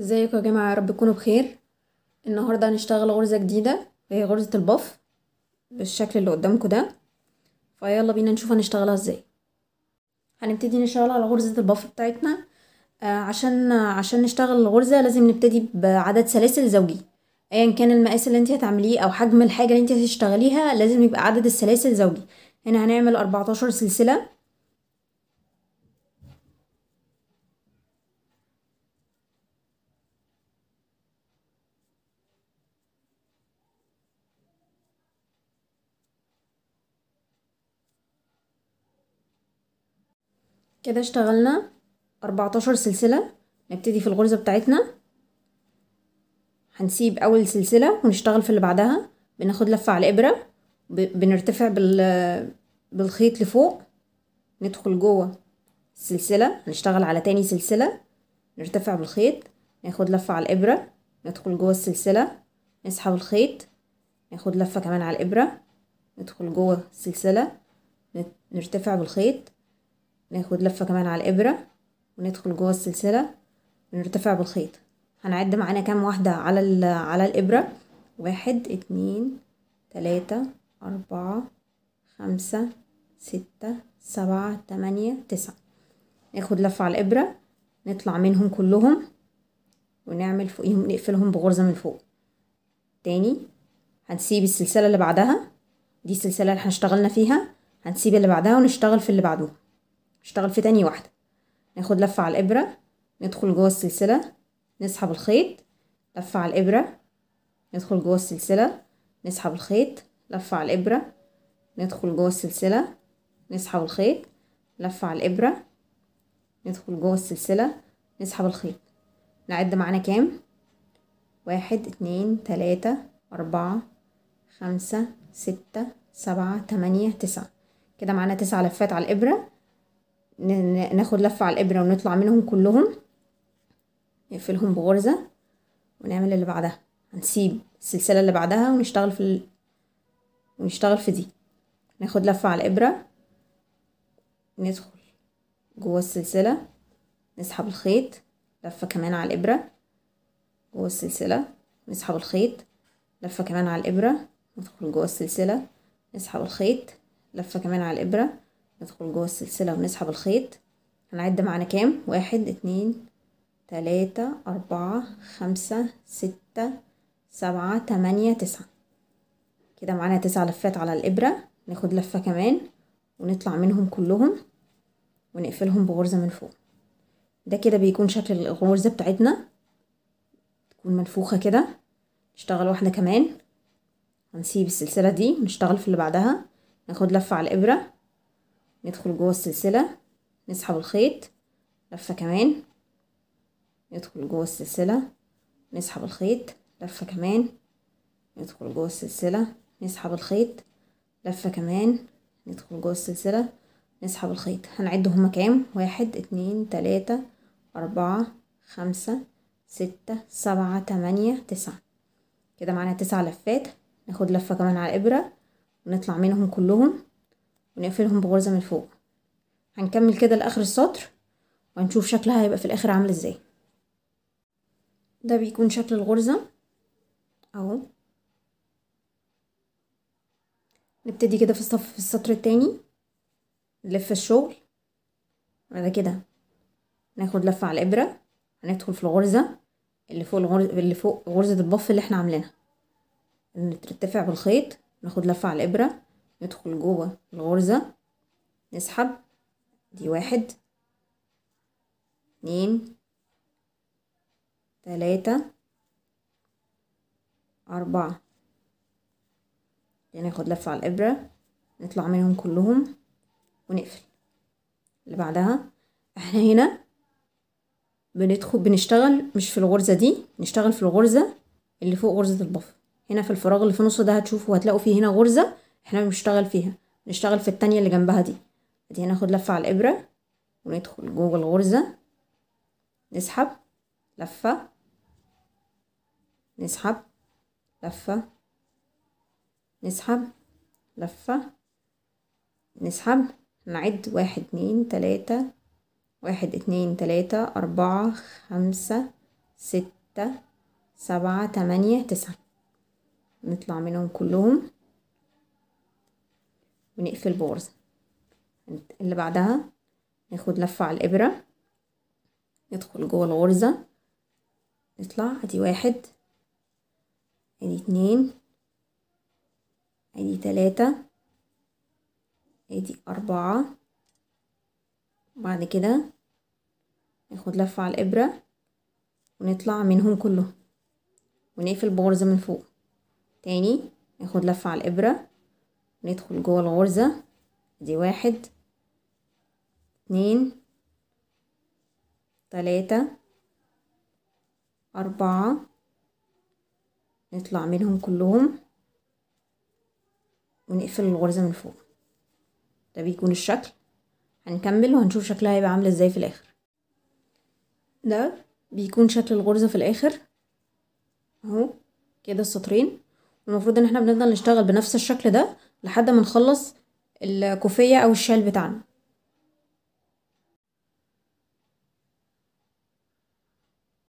ازيكم يا جماعه يا رب تكونوا بخير النهارده هنشتغل غرزه جديده وهي غرزه الباف بالشكل اللي قدامكم ده فيلا بينا نشوف هنشتغلها ازاي هنبتدي نشتغل على غرزه الباف بتاعتنا آه عشان عشان نشتغل الغرزه لازم نبتدي بعدد سلاسل زوجي ايا كان المقاس اللي انت هتعمليه او حجم الحاجه اللي انت هتشتغليها لازم يبقى عدد السلاسل زوجي هنا هنعمل 14 سلسله كده اشتغلنا أربعتاشر سلسلة نبتدي في الغرزة بتاعتنا هنسيب أول سلسلة ونشتغل في اللي بعدها بناخد لفة على الإبرة بنرتفع بال بالخيط لفوق ندخل جوه السلسلة هنشتغل على تاني سلسلة نرتفع بالخيط ناخد لفة على الإبرة ندخل جوه السلسلة نسحب الخيط ناخد لفة كمان على الإبرة ندخل جوه السلسلة نرتفع بالخيط ناخد لفة كمان على الإبرة وندخل جوه السلسلة ونرتفع بالخيط هنعد معانا كام واحدة على على الإبرة واحد اتنين تلاتة أربعة خمسة ستة سبعة تمانية تسعة ناخد لفة على الإبرة نطلع منهم كلهم ونعمل فوقيهم نقفلهم بغرزة من فوق تاني هنسيب السلسلة اللي بعدها دي السلسلة اللي احنا اشتغلنا فيها هنسيب اللي بعدها ونشتغل في اللي بعدهم نشتغل في تاني واحدة ناخد لفة على الإبرة ندخل جوه السلسلة نسحب الخيط لفة على الإبرة ندخل جوه السلسلة نسحب الخيط لفة على الإبرة ندخل جوه السلسلة نسحب الخيط لفة على الإبرة ندخل جوه السلسلة نسحب الخيط نعد معانا كام واحد اتنين تلاتة أربعة خمسة ستة سبعة تمانية تسعة كده معانا تسع لفات على الإبرة ناخد لفة على الإبرة ونطلع منهم كلهم نقفلهم بغرزة ونعمل اللي بعدها هنسيب السلسلة اللي بعدها ونشتغل في ال... ونشتغل في دي ناخد لفة على الإبرة ندخل جوه السلسلة نسحب الخيط لفة كمان على الإبرة جوه السلسلة نسحب الخيط لفة كمان على الإبرة ندخل جوه السلسلة نسحب الخيط لفة كمان على الإبرة ندخل جوه السلسلة ونسحب الخيط هنعد معانا كام واحد اتنين تلاتة أربعة خمسة ستة سبعة تمانية تسعة كده معانا تسع لفات على الإبرة ناخد لفة كمان ونطلع منهم كلهم ونقفلهم بغرزة من فوق ده كده بيكون شكل الغرزة بتاعتنا تكون منفوخة كده نشتغل واحدة كمان هنسيب السلسلة دي نشتغل في اللي بعدها ناخد لفة على الإبرة ندخل جوه السلسلة نسحب الخيط لفة كمان ندخل جوه السلسلة نسحب الخيط لفة كمان ندخل جوه السلسلة نسحب الخيط لفة كمان ندخل جوه السلسلة نسحب الخيط هنعد هما كام واحد اتنين تلاتة أربعة خمسة ستة سبعة تمانية تسعة كده معانا تسع لفات ناخد لفة كمان على الإبرة ونطلع منهم كلهم ونقفلهم بغرزة من فوق هنكمل كده لآخر السطر وهنشوف شكلها هيبقى في الآخر عامل ازاي ده بيكون شكل الغرزة اهو نبتدي كده في الصف في السطر التاني نلف الشغل بعد كده ناخد لفة على الإبرة هندخل في الغرزة اللي فوق الغرزة اللي فوق غرزة البف اللي احنا عاملينها نترتفع بالخيط ناخد لفة على الإبرة ندخل جوه الغرزة نسحب دي واحد اتنين تلاتة أربعة يعني ناخد لفة على الإبرة نطلع منهم كلهم ونقفل اللي بعدها احنا هنا بندخل بنشتغل مش في الغرزة دي نشتغل في الغرزة اللي فوق غرزة البفر هنا في الفراغ اللي في نصه ده هتشوفوا هتلاقوا فيه هنا غرزة احنا بنشتغل فيها نشتغل في التانية اللي جنبها دي دي هناخد لفة على الإبرة وندخل جوه الغرزة نسحب لفة نسحب لفة نسحب لفة نسحب نعد واحد اتنين تلاتة واحد اتنين تلاتة أربعة خمسة ستة سبعة تمانية تسعة نطلع منهم كلهم ونقفل بورصة اللي بعدها ناخد لفة على الإبرة ندخل جوه الغرزة نطلع ادي واحد ادي اتنين ادي تلاتة ادي أربعة بعد كده ناخد لفة على الإبرة ونطلع منهم كلهم ونقفل بغرزة من فوق تاني ناخد لفة على الإبرة ندخل جوه الغرزة دي واحد اتنين تلاتة أربعة نطلع منهم كلهم ونقفل الغرزة من فوق ده بيكون الشكل هنكمل وهنشوف شكلها هيبقى عاملة ازاي في الآخر ده بيكون شكل الغرزة في الآخر اهو كده السطرين المفروض ان احنا بنفضل نشتغل بنفس الشكل ده لحد ما نخلص الكوفية أو الشال بتاعنا